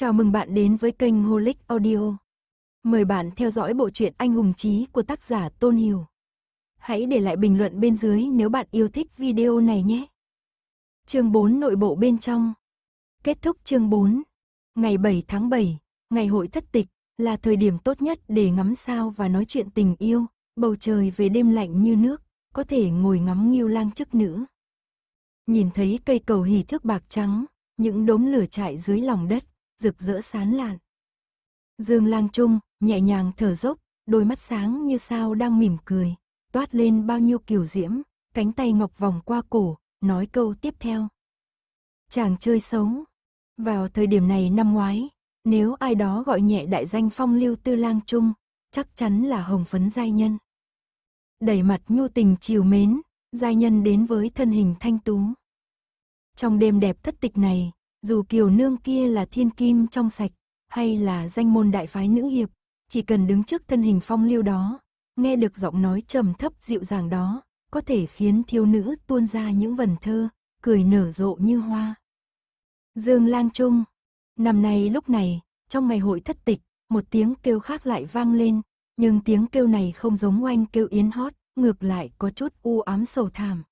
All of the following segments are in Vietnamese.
Chào mừng bạn đến với kênh Holic Audio. Mời bạn theo dõi bộ truyện Anh hùng chí của tác giả Tôn Hiểu. Hãy để lại bình luận bên dưới nếu bạn yêu thích video này nhé. Chương 4 nội bộ bên trong. Kết thúc chương 4. Ngày 7 tháng 7, ngày hội thất tịch là thời điểm tốt nhất để ngắm sao và nói chuyện tình yêu, bầu trời về đêm lạnh như nước, có thể ngồi ngắm nghiêu lang chức nữ. Nhìn thấy cây cầu hỉ thước bạc trắng, những đốm lửa chạy dưới lòng đất, rực rỡ sán lạn. Dương Lang Trung nhẹ nhàng thở dốc, đôi mắt sáng như sao đang mỉm cười, toát lên bao nhiêu kiều diễm, cánh tay ngọc vòng qua cổ, nói câu tiếp theo. Chàng chơi xấu. Vào thời điểm này năm ngoái, nếu ai đó gọi nhẹ đại danh phong lưu tư lang trung, chắc chắn là hồng phấn giai nhân. Đẩy mặt nhu tình chiều mến, giai nhân đến với thân hình thanh tú. Trong đêm đẹp thất tịch này, dù kiều nương kia là thiên kim trong sạch, hay là danh môn đại phái nữ hiệp, chỉ cần đứng trước thân hình phong lưu đó, nghe được giọng nói trầm thấp dịu dàng đó, có thể khiến thiếu nữ tuôn ra những vần thơ, cười nở rộ như hoa. Dương Lang Trung Năm nay lúc này, trong ngày hội thất tịch, một tiếng kêu khác lại vang lên, nhưng tiếng kêu này không giống oanh kêu yến hót, ngược lại có chút u ám sầu thảm.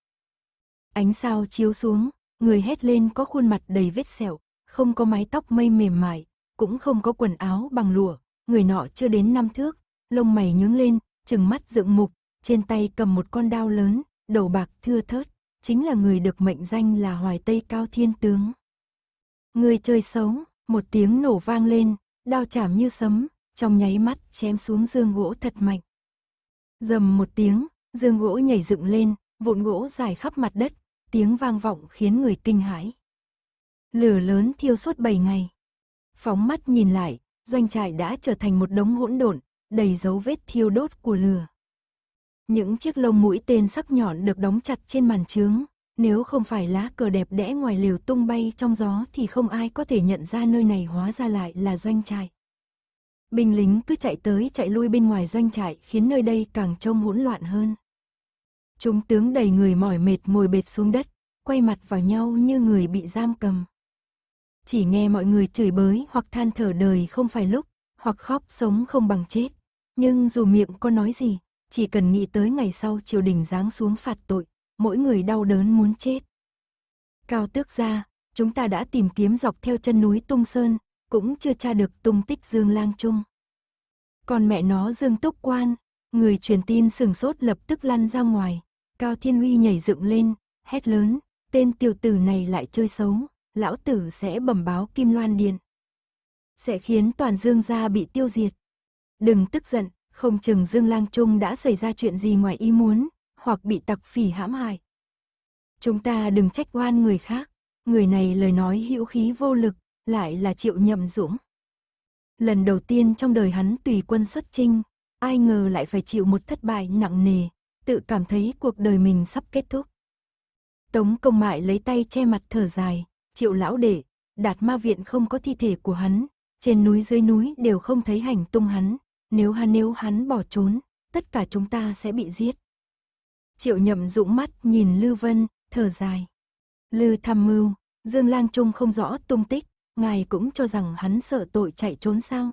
Ánh sao chiếu xuống, Người hét lên có khuôn mặt đầy vết sẹo, không có mái tóc mây mềm mại, cũng không có quần áo bằng lụa, người nọ chưa đến năm thước, lông mày nhướng lên, trừng mắt dựng mục, trên tay cầm một con đao lớn, đầu bạc thưa thớt, chính là người được mệnh danh là Hoài Tây Cao Thiên Tướng. Người chơi xấu, một tiếng nổ vang lên, đao chảm như sấm, trong nháy mắt chém xuống dương gỗ thật mạnh. Dầm một tiếng, dương gỗ nhảy dựng lên, vụn gỗ dài khắp mặt đất, tiếng vang vọng khiến người kinh hãi. Lửa lớn thiêu suốt 7 ngày. Phóng mắt nhìn lại, doanh trại đã trở thành một đống hỗn độn, đầy dấu vết thiêu đốt của lửa. Những chiếc lông mũi tên sắc nhọn được đóng chặt trên màn trướng, nếu không phải lá cờ đẹp đẽ ngoài lều tung bay trong gió thì không ai có thể nhận ra nơi này hóa ra lại là doanh trại. Binh lính cứ chạy tới chạy lui bên ngoài doanh trại khiến nơi đây càng trông hỗn loạn hơn. Chúng tướng đầy người mỏi mệt ngồi bệt xuống đất, quay mặt vào nhau như người bị giam cầm. Chỉ nghe mọi người chửi bới hoặc than thở đời không phải lúc, hoặc khóc sống không bằng chết. Nhưng dù miệng có nói gì, chỉ cần nghĩ tới ngày sau triều đình giáng xuống phạt tội, mỗi người đau đớn muốn chết. Cao tước ra, chúng ta đã tìm kiếm dọc theo chân núi Tung Sơn, cũng chưa tra được tung tích Dương Lang Trung. Còn mẹ nó Dương Túc Quan, người truyền tin sừng sốt lập tức lăn ra ngoài, Cao Thiên Huy nhảy dựng lên, hét lớn, tên tiểu tử này lại chơi xấu, lão tử sẽ bẩm báo Kim Loan Điền. Sẽ khiến toàn Dương gia bị tiêu diệt. Đừng tức giận, không chừng Dương Lang Trung đã xảy ra chuyện gì ngoài ý muốn, hoặc bị tặc phỉ hãm hại. Chúng ta đừng trách oan người khác, người này lời nói hữu khí vô lực, lại là triệu nhậm dũng. Lần đầu tiên trong đời hắn tùy quân xuất chinh, ai ngờ lại phải chịu một thất bại nặng nề, tự cảm thấy cuộc đời mình sắp kết thúc. Tống công mại lấy tay che mặt thở dài, triệu lão đệ, đạt ma viện không có thi thể của hắn, trên núi dưới núi đều không thấy hành tung hắn, nếu hắn nếu hắn bỏ trốn, tất cả chúng ta sẽ bị giết. Triệu nhậm dũng mắt nhìn Lư Vân, thở dài. Lư tham mưu, Dương Lang Trung không rõ tung tích, ngài cũng cho rằng hắn sợ tội chạy trốn sao.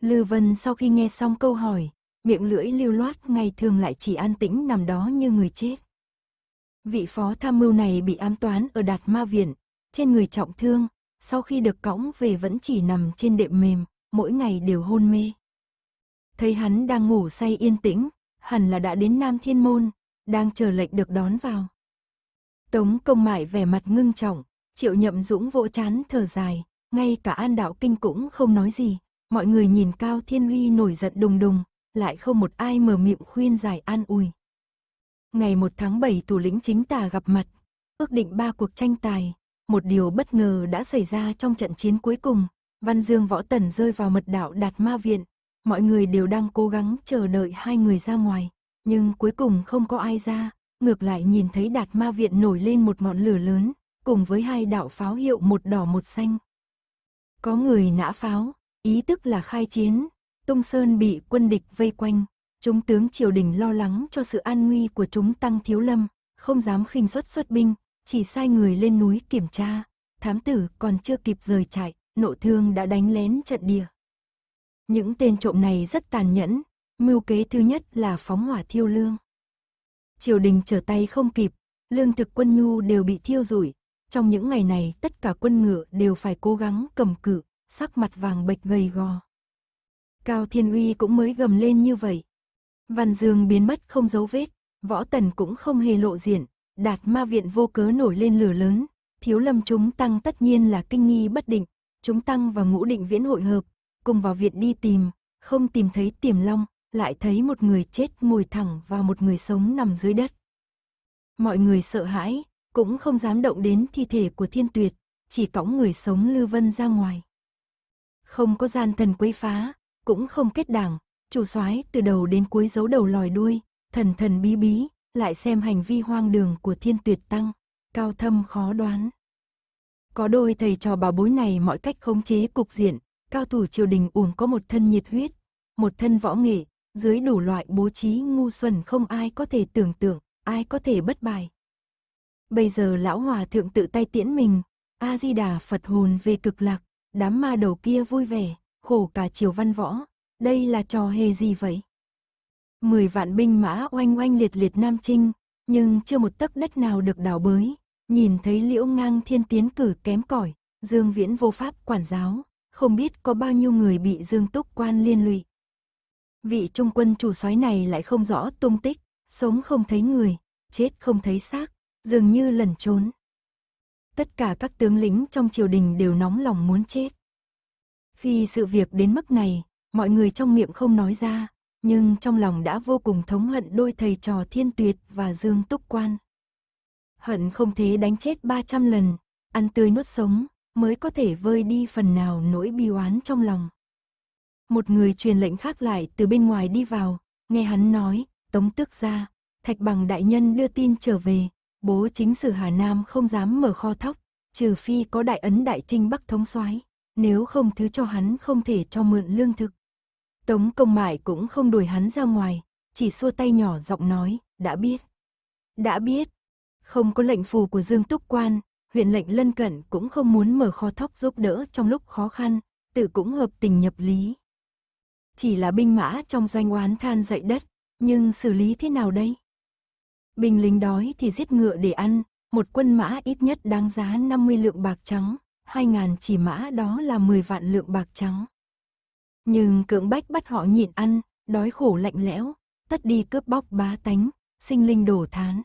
Lư Vân sau khi nghe xong câu hỏi, miệng lưỡi lưu loát ngày thường lại chỉ an tĩnh nằm đó như người chết. Vị phó tham mưu này bị ám toán ở đạt ma viện, trên người trọng thương, sau khi được cõng về vẫn chỉ nằm trên đệm mềm, mỗi ngày đều hôn mê. Thấy hắn đang ngủ say yên tĩnh, hẳn là đã đến Nam Thiên Môn, đang chờ lệnh được đón vào. Tống công mại vẻ mặt ngưng trọng, triệu nhậm dũng vỗ chán thở dài, ngay cả an đạo kinh cũng không nói gì, mọi người nhìn cao thiên huy nổi giận đùng đùng, lại không một ai mở miệng khuyên giải an ủi. Ngày 1 tháng 7 thủ lĩnh chính tà gặp mặt, ước định ba cuộc tranh tài, một điều bất ngờ đã xảy ra trong trận chiến cuối cùng, Văn Dương Võ Tần rơi vào mật đảo Đạt Ma Viện, mọi người đều đang cố gắng chờ đợi hai người ra ngoài, nhưng cuối cùng không có ai ra, ngược lại nhìn thấy Đạt Ma Viện nổi lên một ngọn lửa lớn, cùng với hai đảo pháo hiệu một đỏ một xanh. Có người nã pháo, ý tức là khai chiến, Tung Sơn bị quân địch vây quanh, chúng tướng triều đình lo lắng cho sự an nguy của chúng tăng thiếu lâm, không dám khinh xuất xuất binh, chỉ sai người lên núi kiểm tra. Thám tử còn chưa kịp rời chạy, nộ thương đã đánh lén trận địa. Những tên trộm này rất tàn nhẫn, mưu kế thứ nhất là phóng hỏa thiêu lương. Triều đình trở tay không kịp, lương thực quân nhu đều bị thiêu rủi. Trong những ngày này tất cả quân ngựa đều phải cố gắng cầm cự, sắc mặt vàng bệch gầy gò. Cao Thiên Uy cũng mới gầm lên như vậy. Văn Dương biến mất không dấu vết, võ tần cũng không hề lộ diện, đạt ma viện vô cớ nổi lên lửa lớn, thiếu lâm chúng tăng tất nhiên là kinh nghi bất định, chúng tăng và ngũ định viễn hội hợp, cùng vào viện đi tìm, không tìm thấy tiềm long, lại thấy một người chết ngồi thẳng và một người sống nằm dưới đất. Mọi người sợ hãi, cũng không dám động đến thi thể của thiên tuyệt, chỉ cõng người sống Lư Vân ra ngoài. Không có gian thần quấy phá, cũng không kết đảng, chủ soái từ đầu đến cuối giấu đầu lòi đuôi, thần thần bí bí, lại xem hành vi hoang đường của thiên tuyệt tăng, cao thâm khó đoán. Có đôi thầy trò bà bối này mọi cách khống chế cục diện, cao thủ triều đình uổng có một thân nhiệt huyết, một thân võ nghệ, dưới đủ loại bố trí ngu xuẩn không ai có thể tưởng tượng, ai có thể bất bài. Bây giờ lão hòa thượng tự tay tiễn mình, A-di-đà Phật hồn về cực lạc, đám ma đầu kia vui vẻ khổ cả triều văn võ, đây là trò hề gì vậy? Mười vạn binh mã oanh oanh liệt liệt Nam Trinh, nhưng chưa một tấc đất nào được đào bới, nhìn thấy liễu ngang thiên tiến cử kém cỏi, Dương Viễn vô pháp quản giáo, không biết có bao nhiêu người bị Dương Túc quan liên lụy. Vị trung quân chủ soái này lại không rõ tung tích, sống không thấy người, chết không thấy xác, dường như lẩn trốn. Tất cả các tướng lĩnh trong triều đình đều nóng lòng muốn chết. Khi sự việc đến mức này, mọi người trong miệng không nói ra, nhưng trong lòng đã vô cùng thống hận đôi thầy trò Thiên Tuyệt và Dương Túc Quan. Hận không thế đánh chết 300 lần, ăn tươi nuốt sống, mới có thể vơi đi phần nào nỗi bi oán trong lòng. Một người truyền lệnh khác lại từ bên ngoài đi vào, nghe hắn nói, tống tước ra, thạch bằng đại nhân đưa tin trở về, bố chính sử Hà Nam không dám mở kho thóc, trừ phi có đại ấn đại trinh bắc thống soái nếu không thứ cho hắn không thể cho mượn lương thực. Tống công mại cũng không đuổi hắn ra ngoài, chỉ xua tay nhỏ giọng nói, đã biết. Đã biết, không có lệnh phù của Dương Túc Quan, huyện lệnh lân cận cũng không muốn mở kho thóc giúp đỡ trong lúc khó khăn, tự cũng hợp tình nhập lý. Chỉ là binh mã trong doanh oán than dậy đất, nhưng xử lý thế nào đây? Binh lính đói thì giết ngựa để ăn, một quân mã ít nhất đáng giá 50 lượng bạc trắng hai ngàn chỉ mã đó là mười vạn lượng bạc trắng. Nhưng cưỡng bách bắt họ nhịn ăn, đói khổ lạnh lẽo, tất đi cướp bóc bá tánh, sinh linh đổ thán.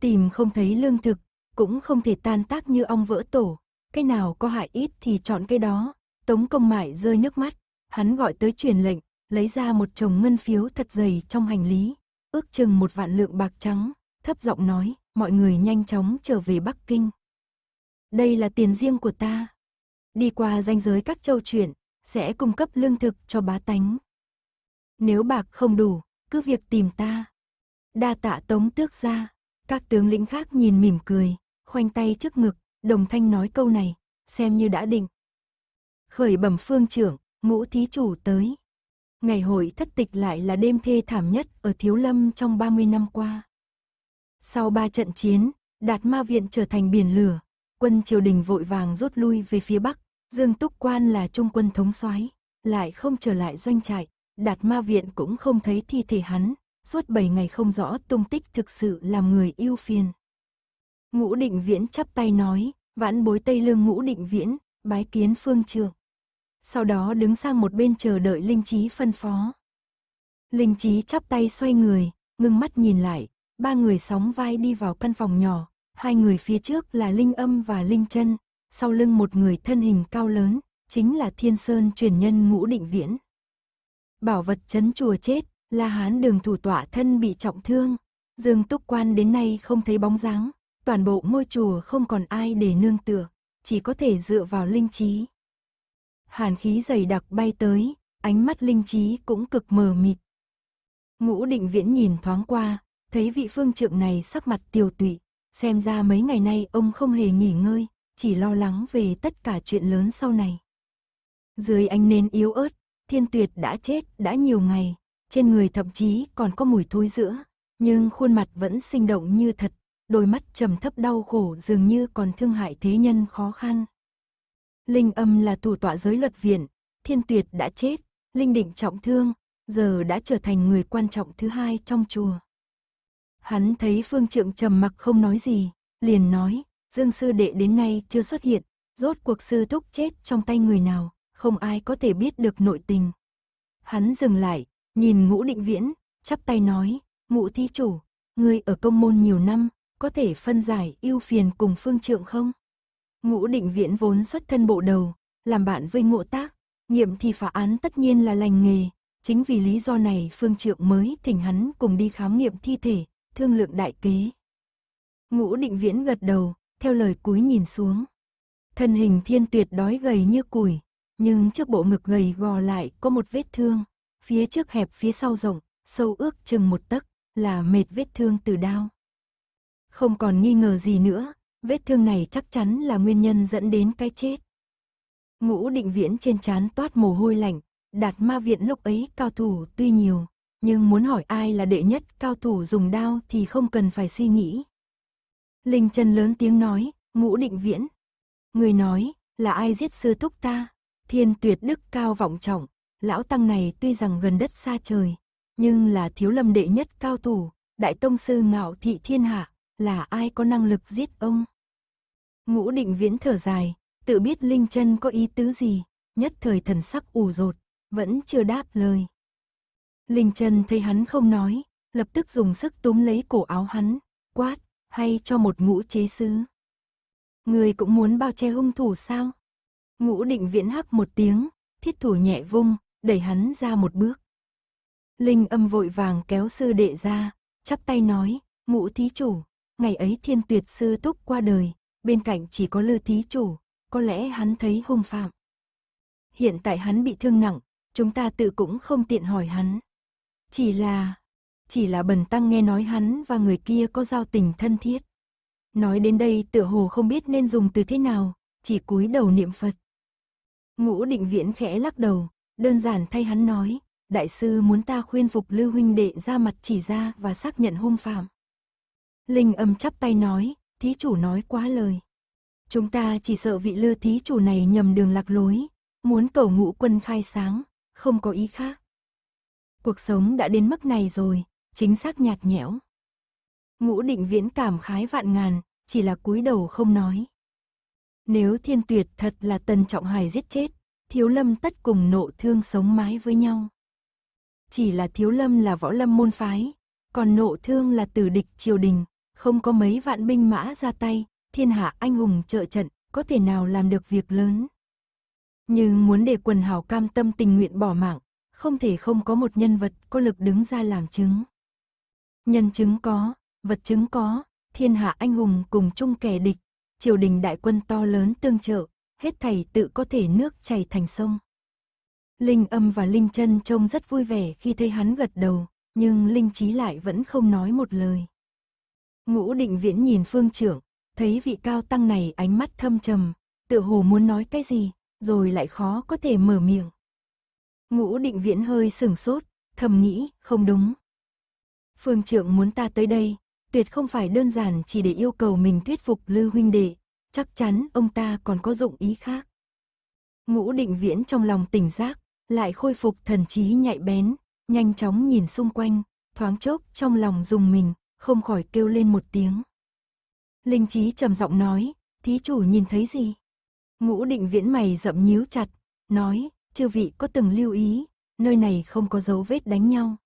Tìm không thấy lương thực, cũng không thể tan tác như ong vỡ tổ, cái nào có hại ít thì chọn cái đó, tống công mại rơi nước mắt, hắn gọi tới truyền lệnh, lấy ra một chồng ngân phiếu thật dày trong hành lý, ước chừng một vạn lượng bạc trắng, thấp giọng nói, mọi người nhanh chóng trở về Bắc Kinh. Đây là tiền riêng của ta. Đi qua ranh giới các châu chuyển, sẽ cung cấp lương thực cho bá tánh. Nếu bạc không đủ, cứ việc tìm ta. Đa tạ tống tước ra, các tướng lĩnh khác nhìn mỉm cười, khoanh tay trước ngực, đồng thanh nói câu này, xem như đã định. Khởi bẩm phương trưởng, ngũ thí chủ tới. Ngày hội thất tịch lại là đêm thê thảm nhất ở Thiếu Lâm trong 30 năm qua. Sau ba trận chiến, Đạt Ma Viện trở thành biển lửa, quân triều đình vội vàng rút lui về phía bắc, Dương Túc Quan là trung quân thống soái, lại không trở lại doanh trại, Đạt Ma viện cũng không thấy thi thể hắn, suốt 7 ngày không rõ tung tích thực sự làm người yêu phiền. Ngũ Định Viễn chắp tay nói, vãn bối Tây Lương Ngũ Định Viễn, bái kiến phương trượng. Sau đó đứng sang một bên chờ đợi Linh chí phân phó. Linh chí chắp tay xoay người, ngưng mắt nhìn lại, ba người sóng vai đi vào căn phòng nhỏ, hai người phía trước là Linh Âm và Linh Chân, sau lưng một người thân hình cao lớn, chính là Thiên Sơn truyền nhân Ngũ Định Viễn. Bảo vật chấn chùa chết, La Hán Đường thủ tọa thân bị trọng thương, Dương Túc Quan đến nay không thấy bóng dáng, toàn bộ ngôi chùa không còn ai để nương tựa, chỉ có thể dựa vào linh trí. Hàn khí dày đặc bay tới, ánh mắt linh trí cũng cực mờ mịt. Ngũ Định Viễn nhìn thoáng qua, thấy vị phương trượng này sắc mặt tiều tụy, Xem ra mấy ngày nay ông không hề nghỉ ngơi, chỉ lo lắng về tất cả chuyện lớn sau này. Dưới ánh nến yếu ớt, thiên tuyệt đã chết đã nhiều ngày, trên người thậm chí còn có mùi thối giữa, nhưng khuôn mặt vẫn sinh động như thật, đôi mắt trầm thấp đau khổ dường như còn thương hại thế nhân khó khăn. Linh âm là thủ tọa giới luật viện, thiên tuyệt đã chết, linh định trọng thương, giờ đã trở thành người quan trọng thứ hai trong chùa. Hắn thấy Phương Trượng trầm mặc không nói gì, liền nói, Dương Sư Đệ đến nay chưa xuất hiện, rốt cuộc sư thúc chết trong tay người nào, không ai có thể biết được nội tình. Hắn dừng lại, nhìn ngũ định viễn, chắp tay nói, ngũ thi chủ, ngươi ở công môn nhiều năm, có thể phân giải yêu phiền cùng Phương Trượng không? Ngũ định viễn vốn xuất thân bộ đầu, làm bạn với ngộ tác, nghiệm thì phá án tất nhiên là lành nghề, Chính vì lý do này Phương Trượng mới thỉnh hắn cùng đi khám nghiệm thi thể, thương lượng đại kế. Ngũ định viễn gật đầu, theo lời cúi nhìn xuống. Thân hình thiên tuyệt đói gầy như củi, nhưng trước bộ ngực gầy gò lại có một vết thương, phía trước hẹp phía sau rộng, sâu ước chừng một tấc, là mệt vết thương từ đao. Không còn nghi ngờ gì nữa, vết thương này chắc chắn là nguyên nhân dẫn đến cái chết. Ngũ định viễn trên trán toát mồ hôi lạnh, đạt ma viện lúc ấy cao thủ tuy nhiều, nhưng muốn hỏi ai là đệ nhất cao thủ dùng đao thì không cần phải suy nghĩ. Linh Trần lớn tiếng nói, ngũ định viễn. Người nói, là ai giết sư thúc ta? Thiên tuyệt đức cao vọng trọng, lão tăng này tuy rằng gần đất xa trời, nhưng là thiếu lâm đệ nhất cao thủ, đại tông sư ngạo thị thiên hạ, là ai có năng lực giết ông? Ngũ định viễn thở dài, tự biết Linh Trân có ý tứ gì, nhất thời thần sắc ủ rột, vẫn chưa đáp lời. Linh Trần thấy hắn không nói, lập tức dùng sức túm lấy cổ áo hắn, quát, hay cho một ngũ chế sứ. Người cũng muốn bao che hung thủ sao? Ngũ định viễn hắc một tiếng, thiết thủ nhẹ vung, đẩy hắn ra một bước. Linh âm vội vàng kéo sư đệ ra, chắp tay nói, ngũ thí chủ, ngày ấy thiên tuyệt sư túc qua đời, bên cạnh chỉ có lư thí chủ, có lẽ hắn thấy hung phạm. Hiện tại hắn bị thương nặng, chúng ta tự cũng không tiện hỏi hắn. Chỉ là, chỉ là bần tăng nghe nói hắn và người kia có giao tình thân thiết. Nói đến đây tựa hồ không biết nên dùng từ thế nào, chỉ cúi đầu niệm Phật. Ngũ định viễn khẽ lắc đầu, đơn giản thay hắn nói, đại sư muốn ta khuyên phục lưu huynh đệ ra mặt chỉ ra và xác nhận hung phạm. Linh âm chắp tay nói, thí chủ nói quá lời. Chúng ta chỉ sợ vị lư thí chủ này nhầm đường lạc lối, muốn cầu ngũ quân khai sáng, không có ý khác. Cuộc sống đã đến mức này rồi, chính xác nhạt nhẽo. Ngũ định viễn cảm khái vạn ngàn, chỉ là cúi đầu không nói. Nếu thiên tuyệt thật là tần trọng hài giết chết, thiếu lâm tất cùng nộ thương sống mái với nhau. Chỉ là thiếu lâm là võ lâm môn phái, còn nộ thương là tử địch triều đình, không có mấy vạn binh mã ra tay, thiên hạ anh hùng trợ trận, có thể nào làm được việc lớn. Nhưng muốn để quần hào cam tâm tình nguyện bỏ mạng, không thể không có một nhân vật có lực đứng ra làm chứng. Nhân chứng có, vật chứng có, thiên hạ anh hùng cùng chung kẻ địch, triều đình đại quân to lớn tương trợ, hết thầy tự có thể nước chảy thành sông. Linh âm và Linh chân trông rất vui vẻ khi thấy hắn gật đầu, nhưng Linh trí lại vẫn không nói một lời. Ngũ định viễn nhìn phương trưởng, thấy vị cao tăng này ánh mắt thâm trầm, tự hồ muốn nói cái gì, rồi lại khó có thể mở miệng. Ngũ định viễn hơi sửng sốt, thầm nghĩ, không đúng. Phương trượng muốn ta tới đây, tuyệt không phải đơn giản chỉ để yêu cầu mình thuyết phục Lưu huynh đệ, chắc chắn ông ta còn có dụng ý khác. Ngũ định viễn trong lòng tỉnh giác, lại khôi phục thần trí nhạy bén, nhanh chóng nhìn xung quanh, thoáng chốc trong lòng dùng mình, không khỏi kêu lên một tiếng. Linh trí trầm giọng nói, thí chủ nhìn thấy gì? Ngũ định viễn mày rậm nhíu chặt, nói, chư vị có từng lưu ý, nơi này không có dấu vết đánh nhau.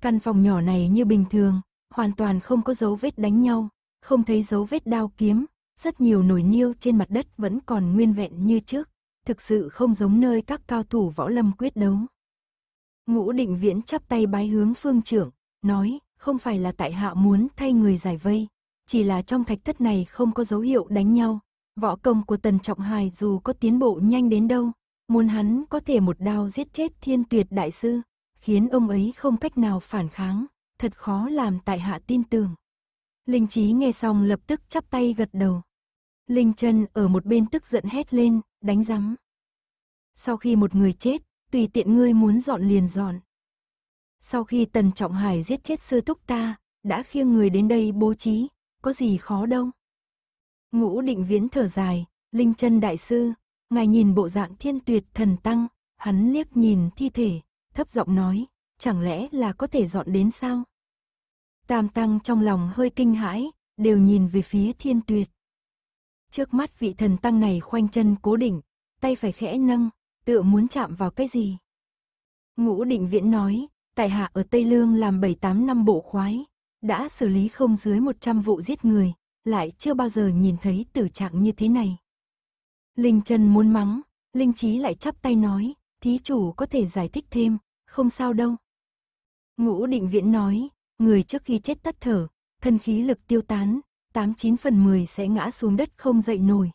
Căn phòng nhỏ này như bình thường, hoàn toàn không có dấu vết đánh nhau, không thấy dấu vết đao kiếm, rất nhiều nồi niêu trên mặt đất vẫn còn nguyên vẹn như trước, thực sự không giống nơi các cao thủ võ lâm quyết đấu. Ngũ định viễn chắp tay bái hướng phương trưởng, nói, không phải là tại hạ muốn thay người giải vây, chỉ là trong thạch thất này không có dấu hiệu đánh nhau, võ công của tần trọng hài dù có tiến bộ nhanh đến đâu, muốn hắn có thể một đao giết chết thiên tuyệt đại sư, khiến ông ấy không cách nào phản kháng, thật khó làm tại hạ tin tưởng. Linh trí nghe xong lập tức chắp tay gật đầu. Linh chân ở một bên tức giận hét lên, đánh rắm. Sau khi một người chết, tùy tiện ngươi muốn dọn liền dọn. Sau khi Tần Trọng Hải giết chết sư thúc ta, đã khiêng người đến đây bố trí, có gì khó đâu. Ngũ định viễn thở dài, Linh chân đại sư, ngài nhìn bộ dạng thiên tuyệt thần tăng, hắn liếc nhìn thi thể, thấp giọng nói, chẳng lẽ là có thể dọn đến sao? Tam tăng trong lòng hơi kinh hãi, đều nhìn về phía thiên tuyệt. Trước mắt vị thần tăng này khoanh chân cố định, tay phải khẽ nâng, tựa muốn chạm vào cái gì. Ngũ định viễn nói, tại hạ ở Tây Lương làm 7-8 năm bộ khoái, đã xử lý không dưới 100 vụ giết người, lại chưa bao giờ nhìn thấy tử trạng như thế này. Linh Trần muốn mắng, Linh Trí lại chắp tay nói, thí chủ có thể giải thích thêm, không sao đâu. Ngũ định viễn nói, người trước khi chết tắt thở, thân khí lực tiêu tán, 89 phần 10 sẽ ngã xuống đất không dậy nổi.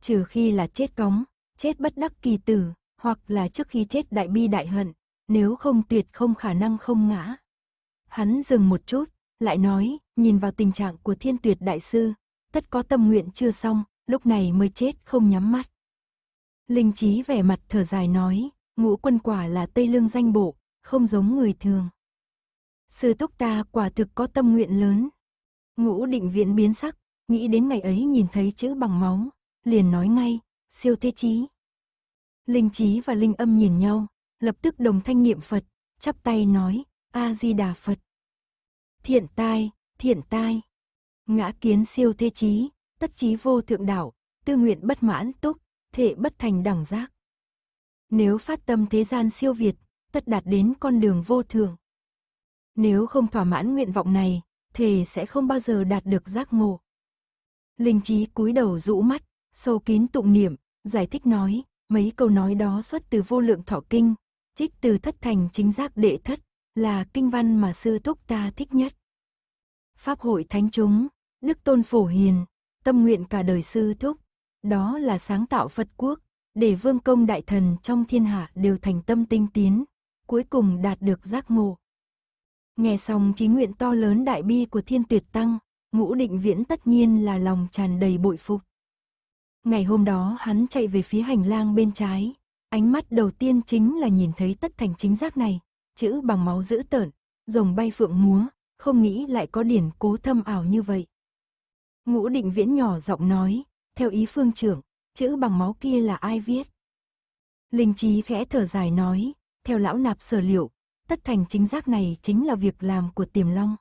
Trừ khi là chết cóng, chết bất đắc kỳ tử, hoặc là trước khi chết đại bi đại hận, nếu không tuyệt không khả năng không ngã. Hắn dừng một chút, lại nói, nhìn vào tình trạng của thiên tuyệt đại sư, tất có tâm nguyện chưa xong, lúc này mới chết không nhắm mắt. Linh trí vẻ mặt thở dài nói, ngũ quân quả là Tây Lương danh bộ, không giống người thường. Sư túc ta quả thực có tâm nguyện lớn. Ngũ định viện biến sắc, nghĩ đến ngày ấy nhìn thấy chữ bằng máu, liền nói ngay, siêu thế chí. Linh trí và linh âm nhìn nhau, lập tức đồng thanh niệm Phật, chắp tay nói, A-di-đà Phật. Thiện tai, thiện tai. Ngã kiến siêu thế chí, tất chí vô thượng đạo, tư nguyện bất mãn túc, thể bất thành đẳng giác. Nếu phát tâm thế gian siêu việt, tất đạt đến con đường vô thượng Nếu không thỏa mãn nguyện vọng này, thề sẽ không bao giờ đạt được giác ngộ. Linh trí cúi đầu rũ mắt, sâu kín tụng niệm, giải thích nói, mấy câu nói đó xuất từ vô lượng thọ kinh, trích từ thất thành chính giác đệ thất, là kinh văn mà sư thúc ta thích nhất. Pháp hội thánh chúng, Đức Tôn Phổ Hiền, tâm nguyện cả đời sư thúc, đó là sáng tạo Phật quốc, để vương công đại thần trong thiên hạ đều thành tâm tinh tiến, cuối cùng đạt được giác ngộ. Nghe xong chí nguyện to lớn đại bi của thiên tuyệt tăng, ngũ định viễn tất nhiên là lòng tràn đầy bội phục. Ngày hôm đó hắn chạy về phía hành lang bên trái, ánh mắt đầu tiên chính là nhìn thấy tất thành chính giác này, chữ bằng máu dữ tợn, rồng bay phượng múa, không nghĩ lại có điển cố thâm ảo như vậy. Ngũ định viễn nhỏ giọng nói, theo ý phương trưởng, chữ bằng máu kia là ai viết? Linh trí khẽ thở dài nói, theo lão nạp sở liệu, tất thành chính giác này chính là việc làm của tiềm long.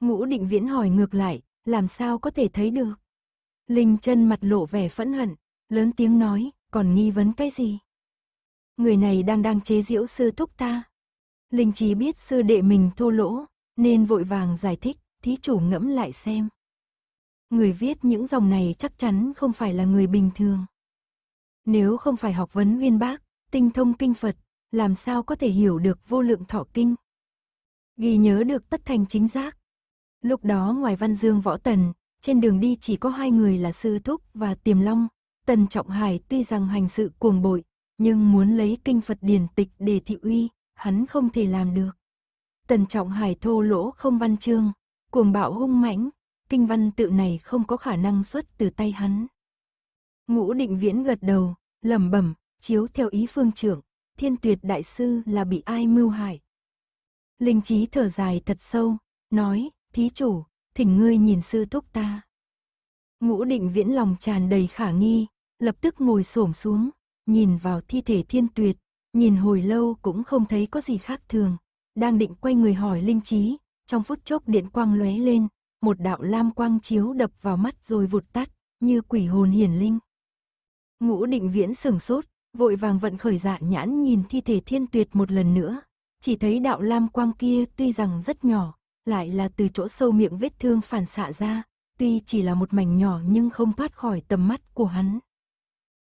Ngũ định viễn hỏi ngược lại, làm sao có thể thấy được? Linh chân mặt lộ vẻ phẫn hận, lớn tiếng nói, còn nghi vấn cái gì? Người này đang đang chế diễu sư thúc ta. Linh trí biết sư đệ mình thô lỗ, nên vội vàng giải thích, thí chủ ngẫm lại xem người viết những dòng này chắc chắn không phải là người bình thường. Nếu không phải học vấn uyên bác, tinh thông kinh Phật, làm sao có thể hiểu được vô lượng thọ kinh. Ghi nhớ được tất thành chính giác. Lúc đó ngoài Văn Dương Võ Tần, trên đường đi chỉ có hai người là Sư Thúc và Tiềm Long. Tần Trọng Hải tuy rằng hành sự cuồng bội, nhưng muốn lấy kinh Phật điển tịch để thị uy, hắn không thể làm được. Tần Trọng Hải thô lỗ không văn chương, cuồng bạo hung mãnh, kinh văn tự này không có khả năng xuất từ tay hắn. Ngũ định viễn gật đầu, lẩm bẩm, chiếu theo ý phương trưởng, thiên tuyệt đại sư là bị ai mưu hại. Linh trí thở dài thật sâu, nói, thí chủ, thỉnh ngươi nhìn sư thúc ta. Ngũ định viễn lòng tràn đầy khả nghi, lập tức ngồi xổm xuống, nhìn vào thi thể thiên tuyệt, nhìn hồi lâu cũng không thấy có gì khác thường. Đang định quay người hỏi linh trí, trong phút chốc điện quang lóe lên, một đạo lam quang chiếu đập vào mắt rồi vụt tắt, như quỷ hồn hiển linh. Ngũ định viễn sửng sốt, vội vàng vận khởi dạ nhãn nhìn thi thể thiên tuyệt một lần nữa. Chỉ thấy đạo lam quang kia tuy rằng rất nhỏ, lại là từ chỗ sâu miệng vết thương phản xạ ra, tuy chỉ là một mảnh nhỏ nhưng không thoát khỏi tầm mắt của hắn.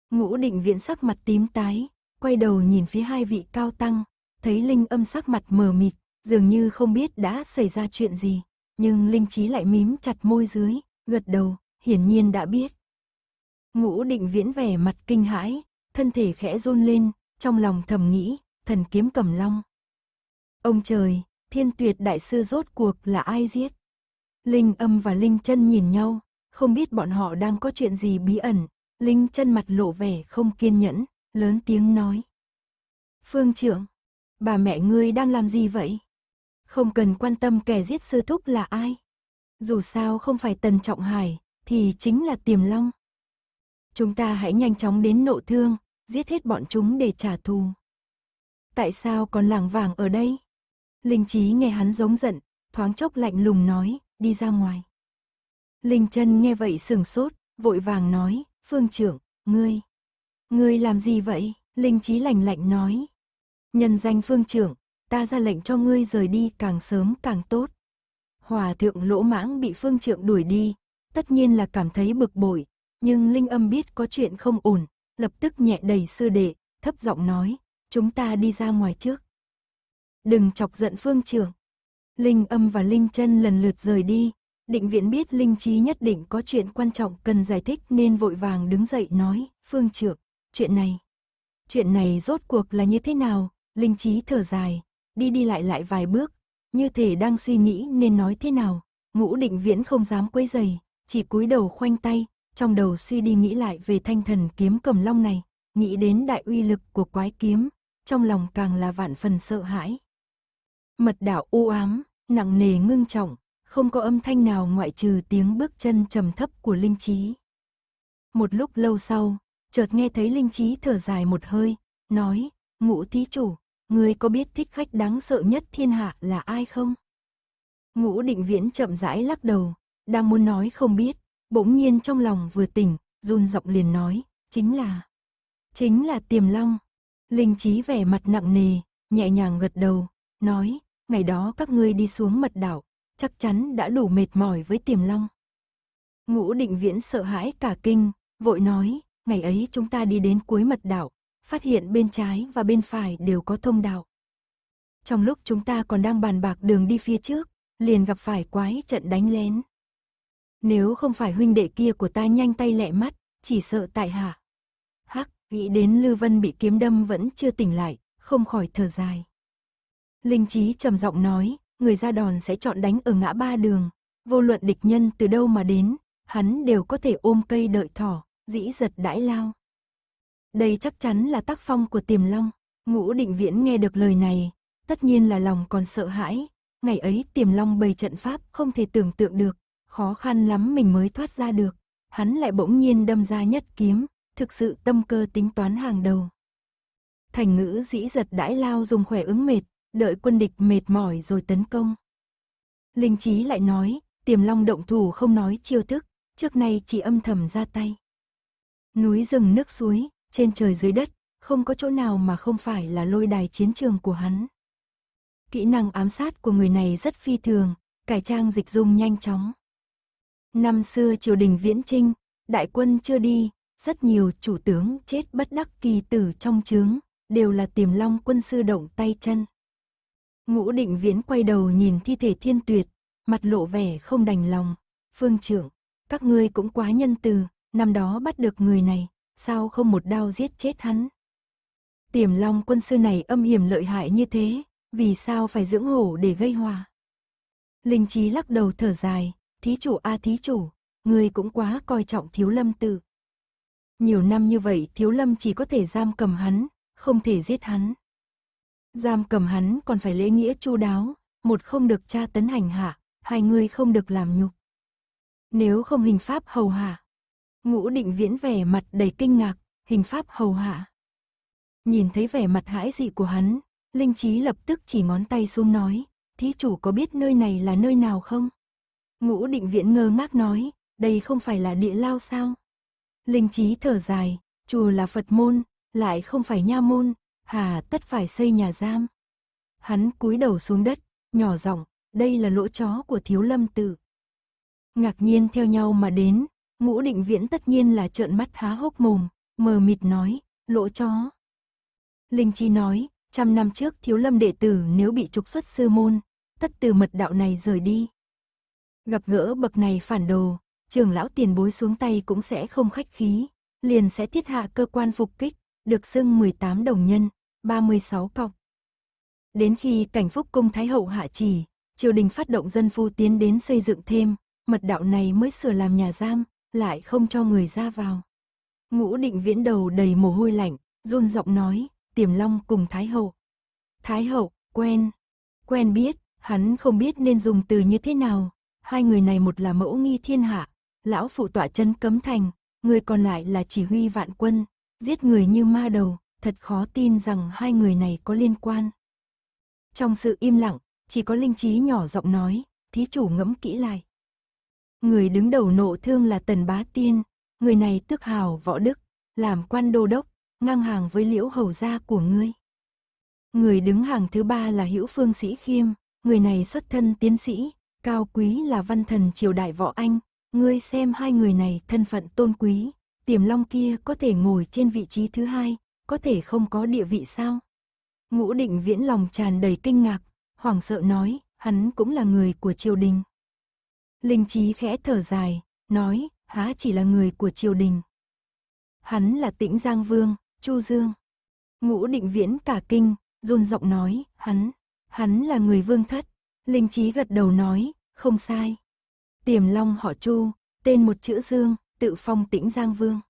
Ngũ định viễn sắc mặt tím tái, quay đầu nhìn phía hai vị cao tăng, thấy linh âm sắc mặt mờ mịt, dường như không biết đã xảy ra chuyện gì nhưng linh trí lại mím chặt môi dưới, gật đầu, hiển nhiên đã biết. Ngũ định viễn vẻ mặt kinh hãi, thân thể khẽ run lên, trong lòng thầm nghĩ, thần kiếm cầm long. Ông trời, thiên tuyệt đại sư rốt cuộc là ai giết? Linh âm và Linh chân nhìn nhau, không biết bọn họ đang có chuyện gì bí ẩn. Linh chân mặt lộ vẻ không kiên nhẫn, lớn tiếng nói. Phương trưởng, bà mẹ ngươi đang làm gì vậy? Không cần quan tâm kẻ giết sư thúc là ai. Dù sao không phải Tần Trọng Hải, thì chính là Tiềm Long. Chúng ta hãy nhanh chóng đến nộ thương, giết hết bọn chúng để trả thù. Tại sao còn làng vàng ở đây? Linh Chí nghe hắn giống giận, thoáng chốc lạnh lùng nói, đi ra ngoài. Linh Trân nghe vậy sừng sốt, vội vàng nói, phương trưởng, ngươi. Ngươi làm gì vậy? Linh Chí lạnh lạnh nói. Nhân danh phương trưởng, ta ra lệnh cho ngươi rời đi càng sớm càng tốt. Hòa thượng lỗ mãng bị phương trượng đuổi đi, tất nhiên là cảm thấy bực bội, nhưng Linh âm biết có chuyện không ổn, lập tức nhẹ đầy sư đệ, thấp giọng nói, chúng ta đi ra ngoài trước. Đừng chọc giận phương trưởng. Linh âm và Linh chân lần lượt rời đi, định viện biết Linh trí nhất định có chuyện quan trọng cần giải thích nên vội vàng đứng dậy nói, phương trưởng, chuyện này. Chuyện này rốt cuộc là như thế nào? Linh trí thở dài, đi đi lại lại vài bước, như thể đang suy nghĩ nên nói thế nào. Ngũ định viễn không dám quấy giày, chỉ cúi đầu khoanh tay, trong đầu suy đi nghĩ lại về thanh thần kiếm cầm long này, nghĩ đến đại uy lực của quái kiếm, trong lòng càng là vạn phần sợ hãi. Mật đảo u ám, nặng nề ngưng trọng, không có âm thanh nào ngoại trừ tiếng bước chân trầm thấp của linh trí. Một lúc lâu sau, chợt nghe thấy linh trí thở dài một hơi, nói, ngũ thí chủ, ngươi có biết thích khách đáng sợ nhất thiên hạ là ai không? Ngũ định viễn chậm rãi lắc đầu, đang muốn nói không biết, bỗng nhiên trong lòng vừa tỉnh, run giọng liền nói, chính là, chính là tiềm long. Linh trí vẻ mặt nặng nề, nhẹ nhàng gật đầu, nói, ngày đó các ngươi đi xuống mật đảo, chắc chắn đã đủ mệt mỏi với tiềm long. Ngũ định viễn sợ hãi cả kinh, vội nói, ngày ấy chúng ta đi đến cuối mật đảo, phát hiện bên trái và bên phải đều có thông đạo. Trong lúc chúng ta còn đang bàn bạc đường đi phía trước, liền gặp phải quái trận đánh lén. Nếu không phải huynh đệ kia của ta nhanh tay lẹ mắt, chỉ sợ tại hạ. Hắc, nghĩ đến Lư Vân bị kiếm đâm vẫn chưa tỉnh lại, không khỏi thở dài. Linh trí trầm giọng nói, người ra đòn sẽ chọn đánh ở ngã ba đường, vô luận địch nhân từ đâu mà đến, hắn đều có thể ôm cây đợi thỏ, dĩ giật đãi lao. Đây chắc chắn là tác phong của tiềm long. Ngũ định viễn nghe được lời này, tất nhiên là lòng còn sợ hãi. Ngày ấy tiềm long bày trận pháp không thể tưởng tượng được, khó khăn lắm mình mới thoát ra được. Hắn lại bỗng nhiên đâm ra nhất kiếm, thực sự tâm cơ tính toán hàng đầu. Thành ngữ dĩ giật đãi lao dùng khỏe ứng mệt, đợi quân địch mệt mỏi rồi tấn công. Linh trí lại nói, tiềm long động thủ không nói chiêu thức, trước nay chỉ âm thầm ra tay. Núi rừng nước suối, trên trời dưới đất, không có chỗ nào mà không phải là lôi đài chiến trường của hắn. Kỹ năng ám sát của người này rất phi thường, cải trang dịch dung nhanh chóng. Năm xưa triều đình viễn trinh, đại quân chưa đi, rất nhiều chủ tướng chết bất đắc kỳ tử trong trướng, đều là tiềm long quân sư động tay chân. Ngũ định viễn quay đầu nhìn thi thể thiên tuyệt, mặt lộ vẻ không đành lòng. Phương trưởng, các ngươi cũng quá nhân từ, năm đó bắt được người này, sao không một đao giết chết hắn. Tiềm long quân sư này âm hiểm lợi hại như thế, vì sao phải dưỡng hổ để gây hòa? Linh trí lắc đầu thở dài, thí chủ a thí chủ, người cũng quá coi trọng thiếu lâm tự. Nhiều năm như vậy thiếu lâm chỉ có thể giam cầm hắn, không thể giết hắn. Giam cầm hắn còn phải lễ nghĩa chu đáo, một không được tra tấn hành hạ, hai người không được làm nhục. Nếu không hình pháp hầu hạ, Ngũ định viễn vẻ mặt đầy kinh ngạc, hình pháp hầu hạ. Nhìn thấy vẻ mặt hãi dị của hắn, Linh Trí lập tức chỉ ngón tay xuống nói, thí chủ có biết nơi này là nơi nào không? Ngũ định viễn ngơ ngác nói, đây không phải là địa lao sao? Linh Trí thở dài, chùa là Phật môn, lại không phải nha môn, hà tất phải xây nhà giam. Hắn cúi đầu xuống đất, nhỏ giọng, đây là lỗ chó của thiếu lâm tử. Ngạc nhiên theo nhau mà đến, Ngũ định viễn tất nhiên là trợn mắt há hốc mồm, mờ mịt nói, lỗ chó. Linh Chi nói, trăm năm trước thiếu lâm đệ tử nếu bị trục xuất sư môn, tất từ mật đạo này rời đi. Gặp gỡ bậc này phản đồ, trường lão tiền bối xuống tay cũng sẽ không khách khí, liền sẽ thiết hạ cơ quan phục kích, được xưng 18 đồng nhân, 36 cọc. Đến khi cảnh phúc cung Thái Hậu hạ chỉ, triều đình phát động dân phu tiến đến xây dựng thêm, mật đạo này mới sửa làm nhà giam, lại không cho người ra vào. Ngũ định viễn đầu đầy mồ hôi lạnh, run giọng nói, tiềm long cùng Thái Hậu. Thái Hậu, quen, quen biết, hắn không biết nên dùng từ như thế nào. Hai người này một là mẫu nghi thiên hạ, lão phụ tọa chân cấm thành, người còn lại là chỉ huy vạn quân, giết người như ma đầu, thật khó tin rằng hai người này có liên quan. Trong sự im lặng, chỉ có linh trí nhỏ giọng nói, thí chủ ngẫm kỹ lại. Người đứng đầu nộ thương là Tần Bá Tiên, người này tước hào võ đức, làm quan đô đốc, ngang hàng với liễu hầu gia của ngươi. Người đứng hàng thứ ba là Hữu Phương Sĩ Khiêm, người này xuất thân tiến sĩ, cao quý là văn thần triều đại võ anh, ngươi xem hai người này thân phận tôn quý, tiềm long kia có thể ngồi trên vị trí thứ hai, có thể không có địa vị sao? Ngũ định viễn lòng tràn đầy kinh ngạc, hoảng sợ nói, hắn cũng là người của triều đình. Linh trí khẽ thở dài, nói, há chỉ là người của triều đình. Hắn là tĩnh Giang Vương, Chu Dương. Ngũ định viễn cả kinh, run giọng nói, hắn, hắn là người vương thất. Linh trí gật đầu nói, không sai. Tiềm long họ Chu, tên một chữ Dương, tự phong tĩnh Giang Vương.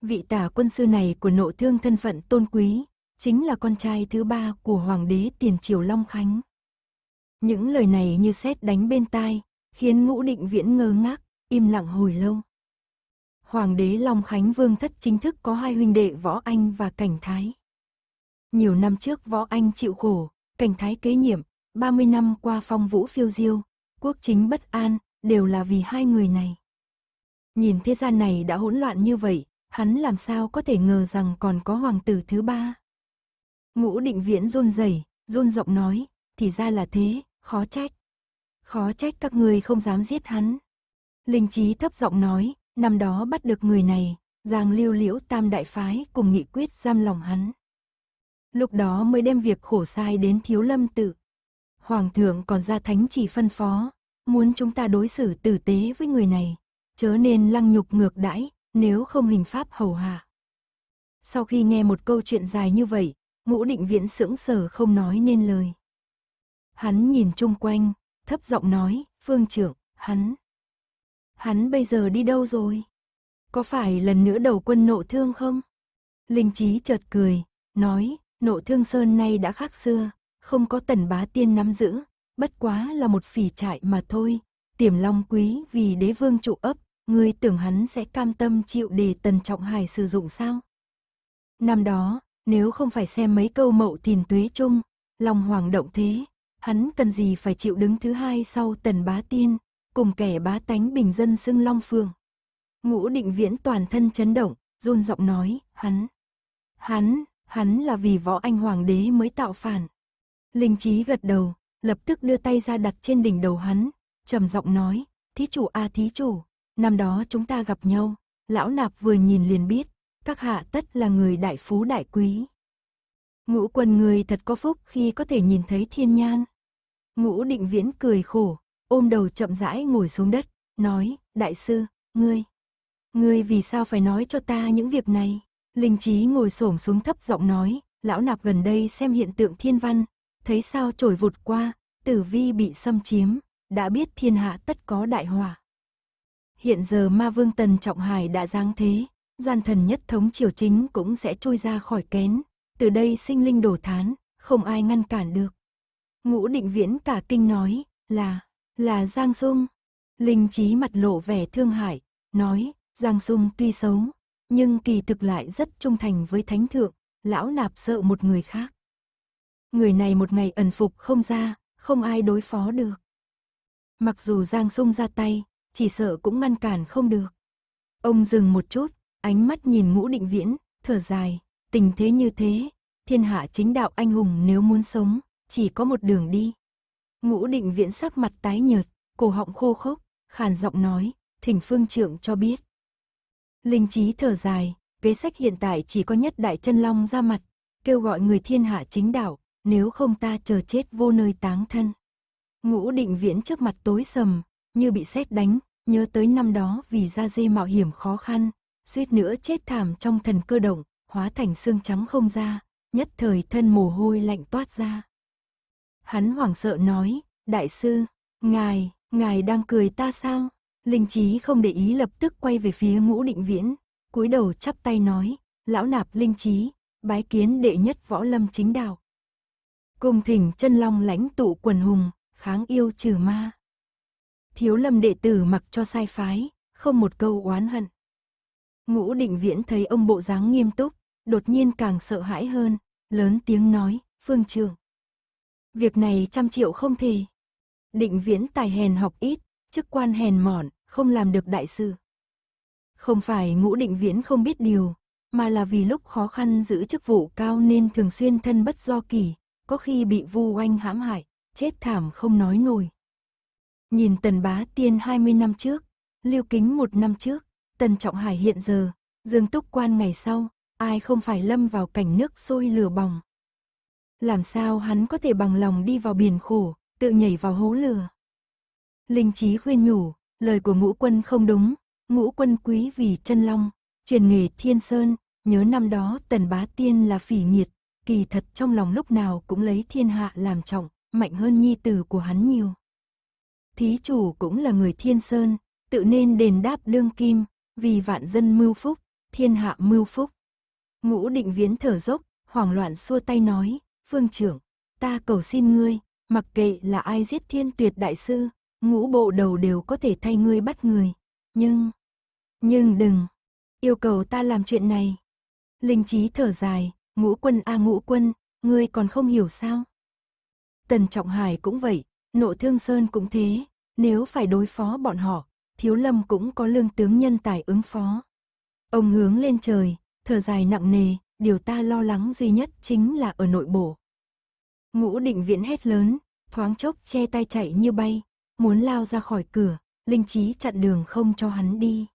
Vị tả quân sư này của nộ thương thân phận tôn quý, chính là con trai thứ ba của hoàng đế tiền triều Long Khánh. Những lời này như sét đánh bên tai, khiến ngũ định viễn ngơ ngác, im lặng hồi lâu. Hoàng đế Long Khánh Vương thất chính thức có hai huynh đệ Võ Anh và Cảnh Thái. Nhiều năm trước Võ Anh chịu khổ, Cảnh Thái kế nhiệm, 30 năm qua phong vũ phiêu diêu, quốc chính bất an, đều là vì hai người này. Nhìn thế gian này đã hỗn loạn như vậy, hắn làm sao có thể ngờ rằng còn có hoàng tử thứ ba. Ngũ định viễn run rẩy, run giọng nói, thì ra là thế, khó trách khó trách các người không dám giết hắn. Linh trí thấp giọng nói, năm đó bắt được người này, Giang lưu liễu tam đại phái cùng nghị quyết giam lòng hắn. Lúc đó mới đem việc khổ sai đến thiếu lâm tự. Hoàng thượng còn ra thánh chỉ phân phó, muốn chúng ta đối xử tử tế với người này, chớ nên lăng nhục ngược đãi, nếu không hình pháp hầu hạ. Sau khi nghe một câu chuyện dài như vậy, ngũ định viễn sững sờ không nói nên lời. Hắn nhìn chung quanh, thấp giọng nói, phương trưởng, hắn. Hắn bây giờ đi đâu rồi? Có phải lần nữa đầu quân nộ thương không? Linh trí chợt cười, nói, nộ thương sơn nay đã khác xưa, không có tần bá tiên nắm giữ, bất quá là một phỉ trại mà thôi. Tiềm long quý vì đế vương trụ ấp, ngươi tưởng hắn sẽ cam tâm chịu để tần trọng hải sử dụng sao? Năm đó, nếu không phải xem mấy câu mậu tìm tuế chung, lòng hoàng động thế, hắn cần gì phải chịu đứng thứ hai sau tần bá tiên, cùng kẻ bá tánh bình dân xưng long phương Ngũ định viễn toàn thân chấn động, run giọng nói, hắn, hắn, hắn là vì võ anh hoàng đế mới tạo phản. Linh trí gật đầu, lập tức đưa tay ra đặt trên đỉnh đầu hắn, trầm giọng nói, thí chủ a thí chủ, năm đó chúng ta gặp nhau, lão nạp vừa nhìn liền biết, các hạ tất là người đại phú đại quý. Ngũ quần người thật có phúc khi có thể nhìn thấy thiên nhan. Ngũ định viễn cười khổ, ôm đầu chậm rãi ngồi xuống đất, nói, đại sư, ngươi, ngươi vì sao phải nói cho ta những việc này? Linh trí ngồi xổm xuống thấp giọng nói, lão nạp gần đây xem hiện tượng thiên văn, thấy sao trổi vụt qua, tử vi bị xâm chiếm, đã biết thiên hạ tất có đại hỏa. Hiện giờ ma vương tần trọng hải đã giáng thế, gian thần nhất thống triều chính cũng sẽ trôi ra khỏi kén, từ đây sinh linh đổ thán, không ai ngăn cản được. Ngũ định viễn cả kinh nói, là, là Giang Dung. Linh trí mặt lộ vẻ thương hại, nói, Giang Dung tuy xấu, nhưng kỳ thực lại rất trung thành với thánh thượng, lão nạp sợ một người khác. Người này một ngày ẩn phục không ra, không ai đối phó được. Mặc dù Giang Dung ra tay, chỉ sợ cũng ngăn cản không được. Ông dừng một chút, ánh mắt nhìn ngũ định viễn, thở dài, tình thế như thế, thiên hạ chính đạo anh hùng nếu muốn sống, chỉ có một đường đi. Ngũ định viễn sắc mặt tái nhợt, cổ họng khô khốc, khàn giọng nói, thỉnh phương trượng cho biết. Linh trí thở dài, kế sách hiện tại chỉ có nhất đại chân long ra mặt, kêu gọi người thiên hạ chính đạo, nếu không ta chờ chết vô nơi táng thân. Ngũ định viễn trước mặt tối sầm, như bị sét đánh, nhớ tới năm đó vì ra dê mạo hiểm khó khăn, suýt nữa chết thảm trong thần cơ động, hóa thành xương trắng không ra, nhất thời thân mồ hôi lạnh toát ra. Hắn hoảng sợ nói, đại sư, ngài, ngài đang cười ta sao? Linh trí không để ý lập tức quay về phía ngũ định viễn, cúi đầu chắp tay nói, lão nạp linh trí, bái kiến đệ nhất võ lâm chính đạo. Cung thỉnh chân long lãnh tụ quần hùng, kháng yêu trừ ma. Thiếu lâm đệ tử mặc cho sai phái, không một câu oán hận. Ngũ định viễn thấy ông bộ dáng nghiêm túc, đột nhiên càng sợ hãi hơn, lớn tiếng nói, phương trưởng, Việc này trăm triệu không thể. Định viễn tài hèn học ít, chức quan hèn mọn, không làm được đại sư Không phải ngũ định viễn không biết điều, mà là vì lúc khó khăn giữ chức vụ cao nên thường xuyên thân bất do kỳ, có khi bị vu oanh hãm hại, chết thảm không nói nổi. Nhìn tần bá tiên 20 năm trước, lưu kính một năm trước, tần trọng hải hiện giờ, dương túc quan ngày sau, ai không phải lâm vào cảnh nước sôi lửa bỏng làm sao hắn có thể bằng lòng đi vào biển khổ, tự nhảy vào hố lửa. Linh trí khuyên nhủ, lời của ngũ quân không đúng, ngũ quân quý vì chân long, truyền nghề thiên sơn, nhớ năm đó tần bá tiên là phỉ nhiệt kỳ thật trong lòng lúc nào cũng lấy thiên hạ làm trọng, mạnh hơn nhi tử của hắn nhiều. Thí chủ cũng là người thiên sơn, tự nên đền đáp đương kim, vì vạn dân mưu phúc, thiên hạ mưu phúc. Ngũ định viến thở dốc, hoảng loạn xua tay nói, phương trưởng, ta cầu xin ngươi, mặc kệ là ai giết thiên tuyệt đại sư, ngũ bộ đầu đều có thể thay ngươi bắt người. Nhưng, nhưng đừng, yêu cầu ta làm chuyện này. Linh trí thở dài, ngũ quân a à ngũ quân, ngươi còn không hiểu sao. Tần Trọng Hải cũng vậy, nộ thương Sơn cũng thế, nếu phải đối phó bọn họ, thiếu lâm cũng có lương tướng nhân tài ứng phó. Ông hướng lên trời, thở dài nặng nề, điều ta lo lắng duy nhất chính là ở nội bộ, Ngũ định viễn hét lớn, thoáng chốc che tay chạy như bay, muốn lao ra khỏi cửa, linh trí chặn đường không cho hắn đi.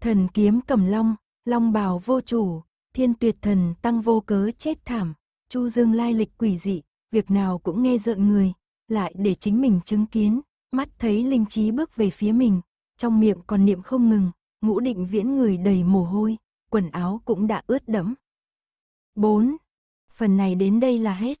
Thần kiếm cầm long, long bào vô chủ, thiên tuyệt thần tăng vô cớ chết thảm, chu dương lai lịch quỷ dị, việc nào cũng nghe rợn người, lại để chính mình chứng kiến, mắt thấy linh trí bước về phía mình, trong miệng còn niệm không ngừng, ngũ định viễn người đầy mồ hôi, quần áo cũng đã ướt đẫm. 4. Phần này đến đây là hết.